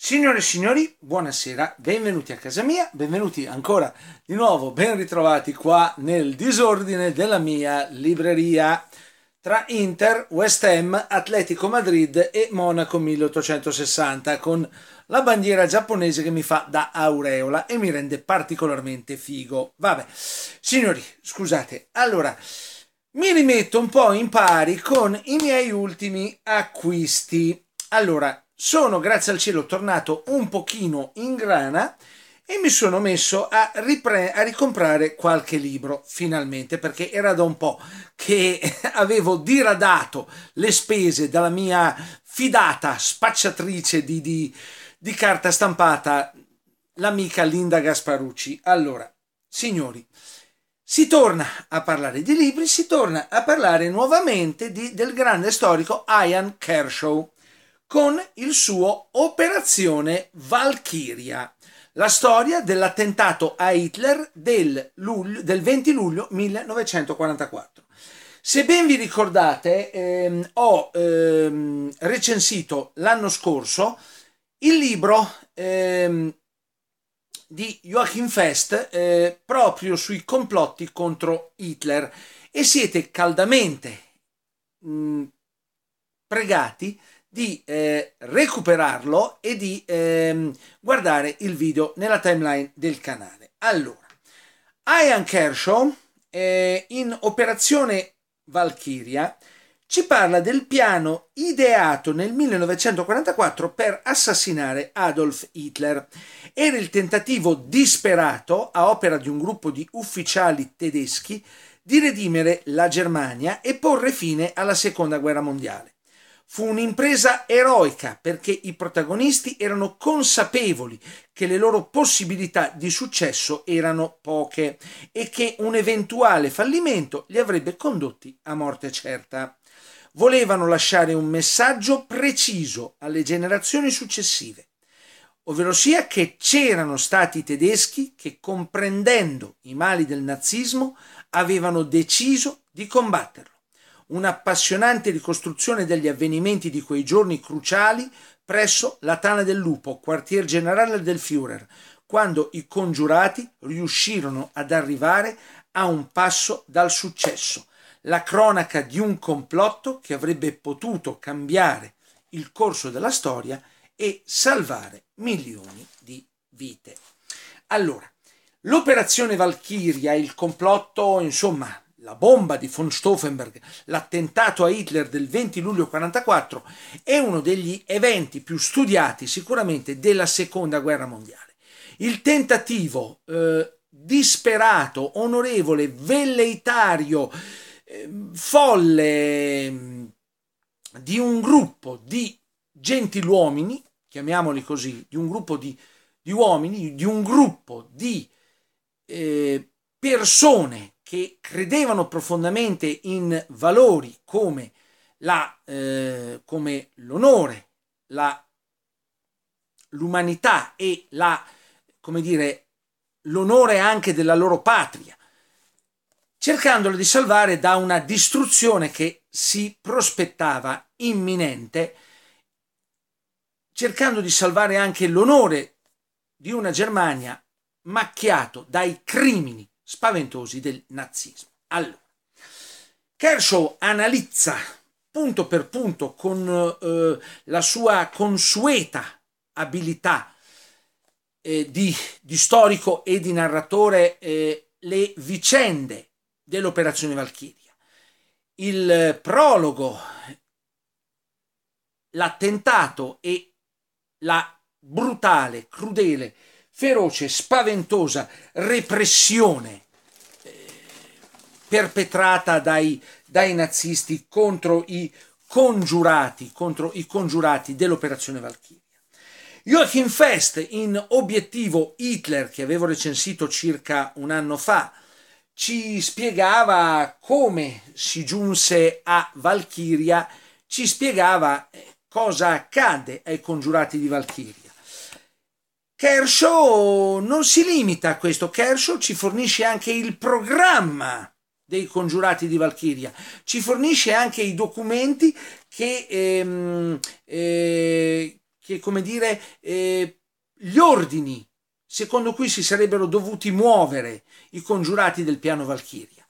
Signore e signori, buonasera, benvenuti a casa mia, benvenuti ancora di nuovo, ben ritrovati qua nel disordine della mia libreria tra Inter, West Ham, Atletico Madrid e Monaco 1860 con la bandiera giapponese che mi fa da aureola e mi rende particolarmente figo. Vabbè, signori, scusate, allora mi rimetto un po' in pari con i miei ultimi acquisti. Allora, sono grazie al cielo tornato un pochino in grana e mi sono messo a, ripre- a ricomprare qualche libro finalmente perché era da un po' che avevo diradato le spese dalla mia fidata spacciatrice di, di, di carta stampata, l'amica Linda Gasparucci. Allora, signori, si torna a parlare di libri, si torna a parlare nuovamente di, del grande storico Ian Kershaw con il suo Operazione Valchiria, la storia dell'attentato a Hitler del, luglio, del 20 luglio 1944. Se ben vi ricordate, ehm, ho ehm, recensito l'anno scorso il libro ehm, di Joachim Fest eh, proprio sui complotti contro Hitler e siete caldamente mh, pregati di eh, recuperarlo e di ehm, guardare il video nella timeline del canale. Allora, Ian Kershaw eh, in Operazione Valkyria ci parla del piano ideato nel 1944 per assassinare Adolf Hitler. Era il tentativo disperato, a opera di un gruppo di ufficiali tedeschi, di redimere la Germania e porre fine alla Seconda Guerra Mondiale. Fu un'impresa eroica perché i protagonisti erano consapevoli che le loro possibilità di successo erano poche e che un eventuale fallimento li avrebbe condotti a morte certa. Volevano lasciare un messaggio preciso alle generazioni successive, ovvero sia che c'erano stati tedeschi che comprendendo i mali del nazismo avevano deciso di combatterlo un'appassionante ricostruzione degli avvenimenti di quei giorni cruciali presso la Tana del Lupo, quartier generale del Führer, quando i congiurati riuscirono ad arrivare a un passo dal successo, la cronaca di un complotto che avrebbe potuto cambiare il corso della storia e salvare milioni di vite. Allora, l'operazione Valchiria, il complotto, insomma, la bomba di von Stauffenberg, l'attentato a Hitler del 20 luglio 1944, è uno degli eventi più studiati sicuramente della seconda guerra mondiale. Il tentativo eh, disperato, onorevole, velleitario, eh, folle ehm, di un gruppo di gentiluomini, chiamiamoli così, di un gruppo di, di uomini, di un gruppo di eh, persone che credevano profondamente in valori come, la, eh, come l'onore, la, l'umanità e la, come dire, l'onore anche della loro patria, cercandolo di salvare da una distruzione che si prospettava imminente, cercando di salvare anche l'onore di una Germania macchiato dai crimini spaventosi del nazismo. Allora, Kershaw analizza punto per punto con eh, la sua consueta abilità eh, di, di, storico e di narratore eh, le vicende dell'operazione Valchiria. Il prologo, l'attentato e la brutale, crudele feroce, spaventosa repressione eh, perpetrata dai, dai nazisti contro i congiurati, contro i congiurati dell'operazione Valchiria. Joachim Fest, in obiettivo Hitler, che avevo recensito circa un anno fa, ci spiegava come si giunse a Valchiria, ci spiegava eh, cosa accadde ai congiurati di Valchiria. Kershaw non si limita a questo, Kershaw ci fornisce anche il programma dei congiurati di Valchiria, ci fornisce anche i documenti che, ehm, eh, che come dire, eh, gli ordini secondo cui si sarebbero dovuti muovere i congiurati del piano Valchiria.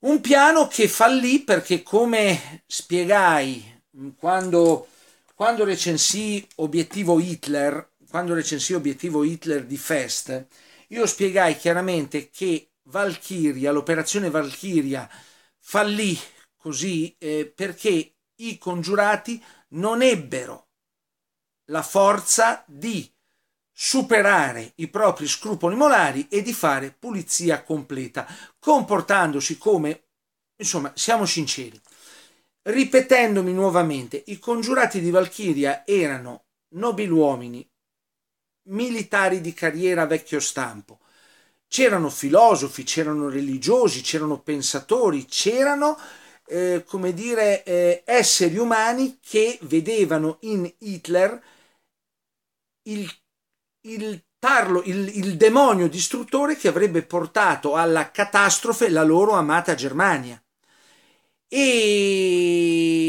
Un piano che fallì perché, come spiegai quando, quando recensì Obiettivo Hitler, quando recensì Obiettivo Hitler di Fest, io spiegai chiaramente che Valkyria, l'operazione Valkyria fallì così eh, perché i congiurati non ebbero la forza di superare i propri scrupoli molari e di fare pulizia completa, comportandosi come, insomma, siamo sinceri, ripetendomi nuovamente, i congiurati di Valchiria erano nobiluomini militari di carriera vecchio stampo. C'erano filosofi, c'erano religiosi, c'erano pensatori, c'erano, eh, come dire, eh, esseri umani che vedevano in Hitler il, il tarlo, il, il demonio distruttore che avrebbe portato alla catastrofe la loro amata Germania. E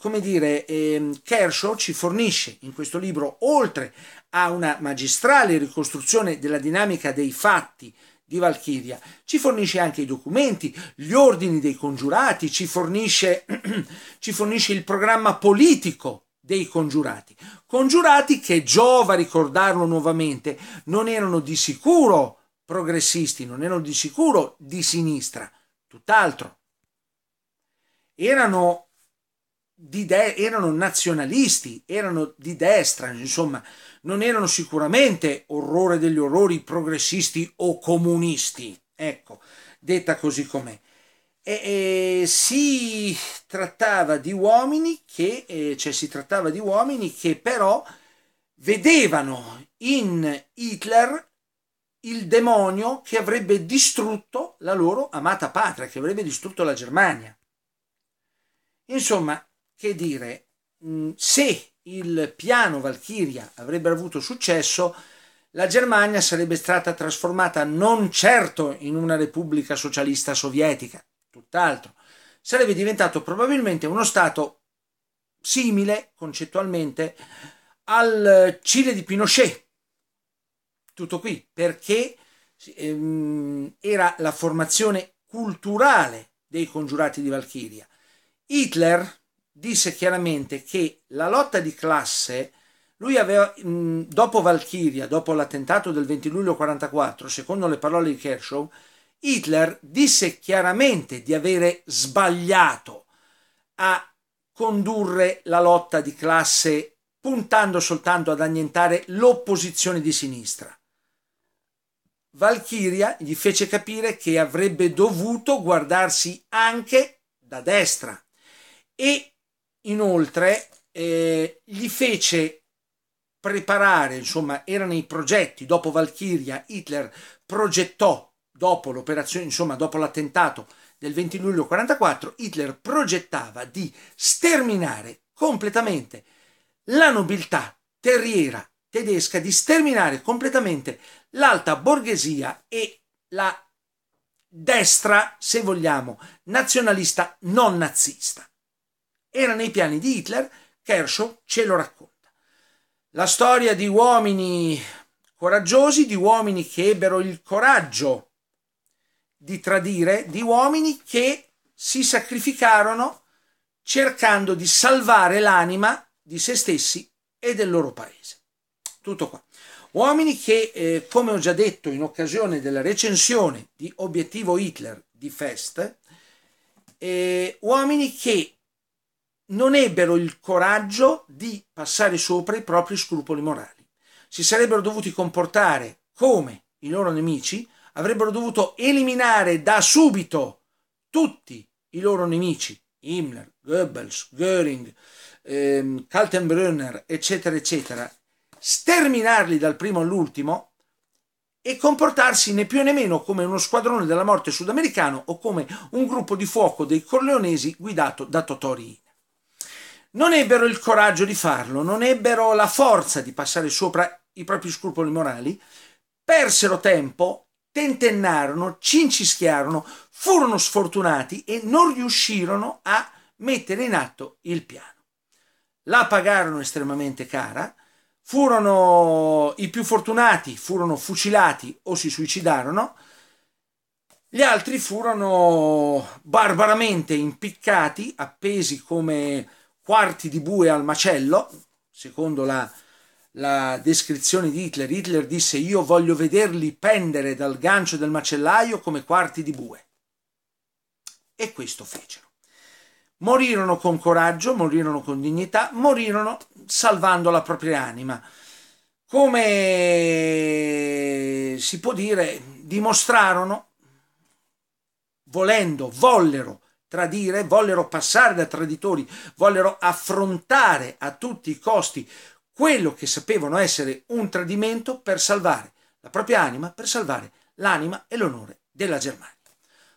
come dire, ehm, Kershaw ci fornisce in questo libro, oltre a una magistrale ricostruzione della dinamica dei fatti di Valchiria, ci fornisce anche i documenti, gli ordini dei congiurati, ci fornisce, ci fornisce il programma politico dei congiurati. Congiurati che, giova ricordarlo nuovamente, non erano di sicuro progressisti, non erano di sicuro di sinistra, tutt'altro. Erano di de- erano nazionalisti, erano di destra, insomma, non erano sicuramente orrore degli orrori progressisti o comunisti, ecco, detta così com'è. E, e, si trattava di uomini che, eh, cioè si trattava di uomini che però vedevano in Hitler il demonio che avrebbe distrutto la loro amata patria, che avrebbe distrutto la Germania. Insomma, che dire, mm, se il piano Valchiria avrebbe avuto successo, la Germania sarebbe stata trasformata non certo in una repubblica socialista sovietica, tutt'altro, sarebbe diventato probabilmente uno Stato simile concettualmente al Cile di Pinochet. Tutto qui, perché ehm, era la formazione culturale dei congiurati di Valchiria. Hitler, disse chiaramente che la lotta di classe lui aveva, dopo Valchiria, dopo l'attentato del 20 luglio 1944, secondo le parole di Kershaw, Hitler disse chiaramente di avere sbagliato a condurre la lotta di classe puntando soltanto ad annientare l'opposizione di sinistra. Valchiria gli fece capire che avrebbe dovuto guardarsi anche da destra e Inoltre eh, gli fece preparare, insomma, erano i progetti, dopo Valchiria Hitler progettò, dopo l'operazione, insomma, dopo l'attentato del 20 luglio 1944, Hitler progettava di sterminare completamente la nobiltà terriera tedesca, di sterminare completamente l'alta borghesia e la destra, se vogliamo, nazionalista non nazista. Era nei piani di Hitler, Kershaw ce lo racconta. La storia di uomini coraggiosi, di uomini che ebbero il coraggio di tradire, di uomini che si sacrificarono cercando di salvare l'anima di se stessi e del loro paese. Tutto qua. Uomini che, eh, come ho già detto in occasione della recensione di Obiettivo Hitler di Fest, eh, uomini che non ebbero il coraggio di passare sopra i propri scrupoli morali. Si sarebbero dovuti comportare come i loro nemici, avrebbero dovuto eliminare da subito tutti i loro nemici, Himmler, Goebbels, Göring, ehm, Kaltenbrunner, eccetera, eccetera, sterminarli dal primo all'ultimo e comportarsi né più né meno come uno squadrone della morte sudamericano o come un gruppo di fuoco dei corleonesi guidato da Totorino non ebbero il coraggio di farlo, non ebbero la forza di passare sopra i propri scrupoli morali, persero tempo, tentennarono, cincischiarono, furono sfortunati e non riuscirono a mettere in atto il piano. La pagarono estremamente cara, furono i più fortunati, furono fucilati o si suicidarono, gli altri furono barbaramente impiccati, appesi come quarti di bue al macello, secondo la, la descrizione di Hitler. Hitler disse io voglio vederli pendere dal gancio del macellaio come quarti di bue. E questo fecero. Morirono con coraggio, morirono con dignità, morirono salvando la propria anima. Come si può dire, dimostrarono, volendo, vollero tradire, vollero passare da traditori, vollero affrontare a tutti i costi quello che sapevano essere un tradimento per salvare la propria anima, per salvare l'anima e l'onore della Germania.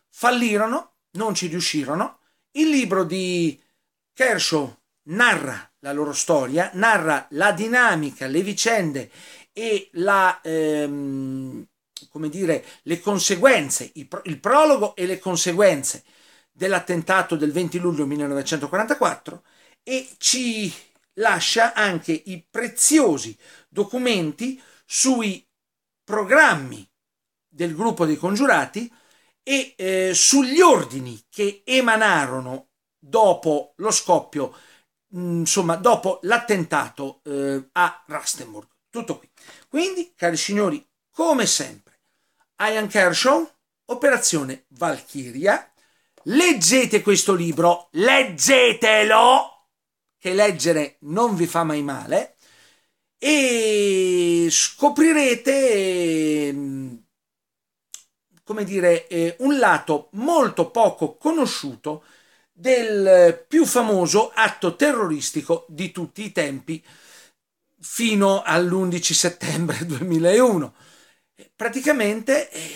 Fallirono, non ci riuscirono. Il libro di Kershaw narra la loro storia, narra la dinamica, le vicende e la, ehm, come dire, le conseguenze, il, pro- il prologo e le conseguenze dell'attentato del 20 luglio 1944 e ci lascia anche i preziosi documenti sui programmi del gruppo dei congiurati e eh, sugli ordini che emanarono dopo lo scoppio, mm, insomma, dopo l'attentato eh, a Rastenburg. Tutto qui. Quindi, cari signori, come sempre, Ian Kershaw, Operazione Valkyria, Leggete questo libro, leggetelo, che leggere non vi fa mai male, e scoprirete, mm, come dire, eh, un lato molto poco conosciuto del più famoso atto terroristico di tutti i tempi fino all'11 settembre 2001. Praticamente eh,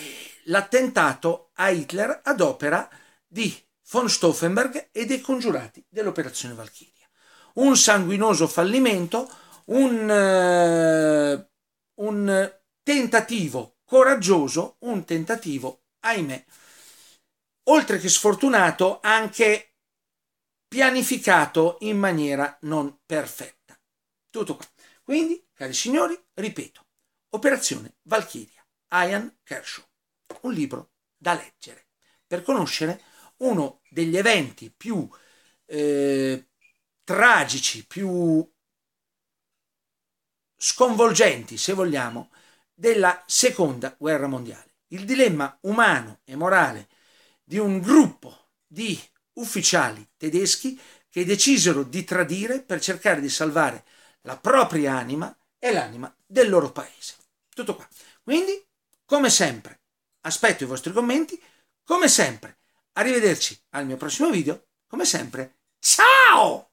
l'attentato a Hitler ad opera di di von Stauffenberg e dei congiurati dell'operazione Valchiria. Un sanguinoso fallimento, un, eh, un tentativo coraggioso, un tentativo, ahimè, oltre che sfortunato, anche pianificato in maniera non perfetta. Tutto qua. Quindi, cari signori, ripeto, Operazione Valchiria, Ian Kershaw, un libro da leggere per conoscere uno degli eventi più eh, tragici, più sconvolgenti, se vogliamo, della seconda guerra mondiale. Il dilemma umano e morale di un gruppo di ufficiali tedeschi che decisero di tradire per cercare di salvare la propria anima e l'anima del loro paese. Tutto qua. Quindi, come sempre, aspetto i vostri commenti, come sempre Arrivederci al mio prossimo video, come sempre. Ciao!